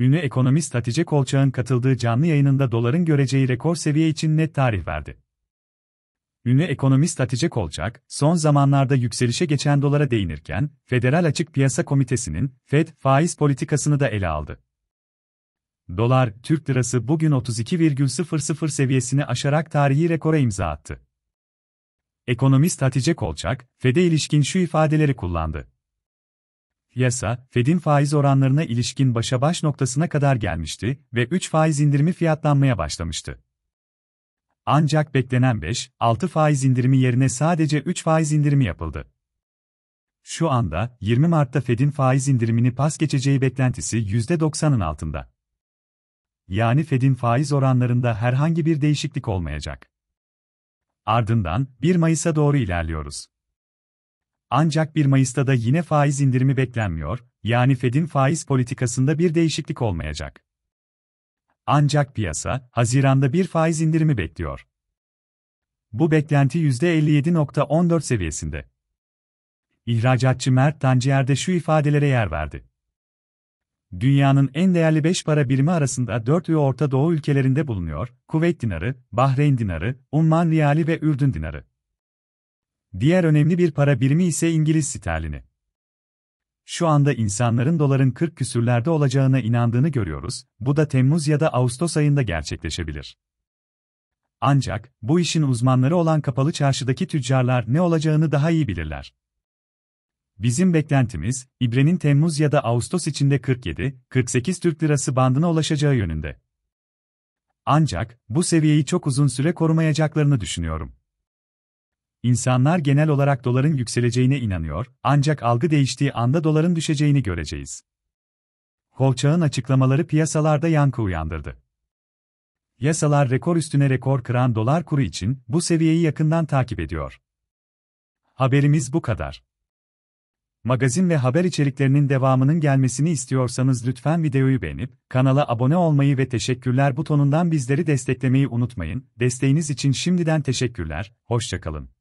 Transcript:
ünlü ekonomist Hatice Kolçak'ın katıldığı canlı yayınında doların göreceği rekor seviye için net tarih verdi. Ünlü ekonomist Hatice Kolçak, son zamanlarda yükselişe geçen dolara değinirken, Federal Açık Piyasa Komitesi'nin FED faiz politikasını da ele aldı. Dolar, Türk lirası bugün 32,00 seviyesini aşarak tarihi rekora imza attı. Ekonomist Hatice Kolçak, FED'e ilişkin şu ifadeleri kullandı. Yasa, Fed'in faiz oranlarına ilişkin başa baş noktasına kadar gelmişti ve 3 faiz indirimi fiyatlanmaya başlamıştı. Ancak beklenen 5-6 faiz indirimi yerine sadece 3 faiz indirimi yapıldı. Şu anda 20 Mart'ta Fed'in faiz indirimini pas geçeceği beklentisi %90'ın altında. Yani Fed'in faiz oranlarında herhangi bir değişiklik olmayacak. Ardından 1 Mayıs'a doğru ilerliyoruz. Ancak 1 Mayıs'ta da yine faiz indirimi beklenmiyor, yani Fed'in faiz politikasında bir değişiklik olmayacak. Ancak piyasa, Haziran'da bir faiz indirimi bekliyor. Bu beklenti %57.14 seviyesinde. İhracatçı Mert Tanciyer de şu ifadelere yer verdi. Dünyanın en değerli 5 para birimi arasında 4 üye Orta Doğu ülkelerinde bulunuyor, Kuveyt dinarı, Bahreyn dinarı, Umman riyali ve Ürdün dinarı. Diğer önemli bir para birimi ise İngiliz sterlini. Şu anda insanların doların 40 küsürlerde olacağına inandığını görüyoruz, bu da Temmuz ya da Ağustos ayında gerçekleşebilir. Ancak, bu işin uzmanları olan kapalı çarşıdaki tüccarlar ne olacağını daha iyi bilirler. Bizim beklentimiz, İbre'nin Temmuz ya da Ağustos içinde 47-48 Türk Lirası bandına ulaşacağı yönünde. Ancak, bu seviyeyi çok uzun süre korumayacaklarını düşünüyorum. İnsanlar genel olarak doların yükseleceğine inanıyor, ancak algı değiştiği anda doların düşeceğini göreceğiz. Kolçağın açıklamaları piyasalarda yankı uyandırdı. Yasalar rekor üstüne rekor kıran dolar kuru için bu seviyeyi yakından takip ediyor. Haberimiz bu kadar. Magazin ve haber içeriklerinin devamının gelmesini istiyorsanız lütfen videoyu beğenip, kanala abone olmayı ve teşekkürler butonundan bizleri desteklemeyi unutmayın. Desteğiniz için şimdiden teşekkürler, hoşçakalın.